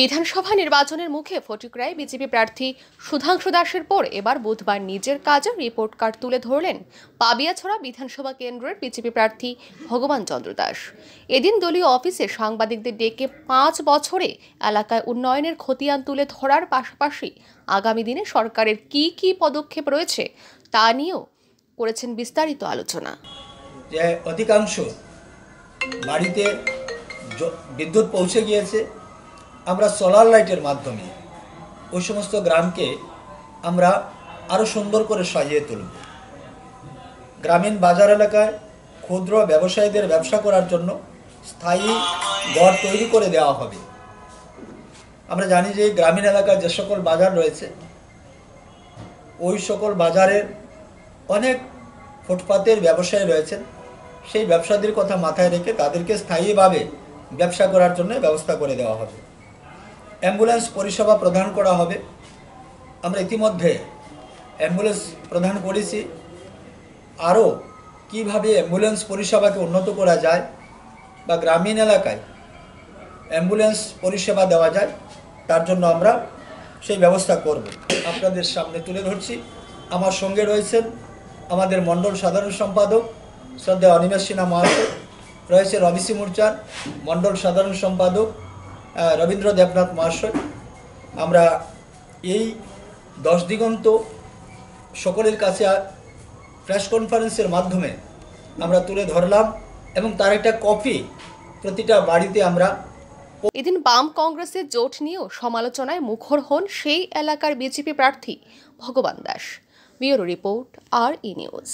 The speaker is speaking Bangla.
বিধানসভা নির্বাচনের মুখে ফটিকরায় বিজেপি প্রার্থী সুধাংশু দাসের পর এবার বুধবার নিজের কাজে রিপোর্ট কার্ড তুলে ধরলেন পাবিয়াছড়া বিধানসভা কেন্দ্রের বিজেপি প্রার্থী ভগবান চন্দ্র দাস এদিন দলীয় অফিসে সাংবাদিকদের ডেকে পাঁচ বছরে এলাকায় উন্নয়নের খতিয়ান তুলে ধরার পাশাপাশি আগামী দিনে সরকারের কি কি পদক্ষেপ রয়েছে তা নিয়েও করেছেন বিস্তারিত আলোচনা অধিকাংশ বাড়িতে বিদ্যুৎ পৌঁছে গিয়েছে আমরা সোলার লাইটের মাধ্যমে ওই সমস্ত গ্রামকে আমরা আরও সুন্দর করে সাজিয়ে তুলব গ্রামীণ বাজার এলাকায় ক্ষুদ্র ব্যবসায়ীদের ব্যবসা করার জন্য স্থায়ী ঘর তৈরি করে দেওয়া হবে আমরা জানি যে গ্রামীণ এলাকায় যে সকল বাজার রয়েছে ওই সকল বাজারের অনেক ফুটপাতের ব্যবসায়ী রয়েছেন সেই ব্যবসাদের কথা মাথায় রেখে তাদেরকে স্থায়ীভাবে ব্যবসা করার জন্য ব্যবস্থা করে দেওয়া হবে অ্যাম্বুলেন্স পরিষেবা প্রদান করা হবে আমরা ইতিমধ্যে অ্যাম্বুলেন্স প্রদান করেছি আরও কীভাবে অ্যাম্বুলেন্স পরিষেবাকে উন্নত করা যায় বা গ্রামীণ এলাকায় অ্যাম্বুলেন্স পরিষেবা দেওয়া যায় তার জন্য আমরা সেই ব্যবস্থা করব আপনাদের সামনে তুলে ধরছি আমার সঙ্গে রয়েছেন আমাদের মণ্ডল সাধারণ সম্পাদক শ্রদ্ধা অনিমেষ সিনহা মহাশয় রয়েছে রবিসি মোর্চার মণ্ডল সাধারণ সম্পাদক রবীন্দ্র দেবনাথ মহাশয় আমরা এই দশ দিগন্ত সকলের কাছে প্রেস কনফারেন্সের মাধ্যমে আমরা তুলে ধরলাম এবং তার একটা কপি প্রতিটা বাড়িতে আমরা এদিন বাম কংগ্রেসের জোট নিয়েও সমালোচনায় মুখর হন সেই এলাকার বিজেপি প্রার্থী ভগবান দাস ব্যুরো রিপোর্ট আর ই নিউজ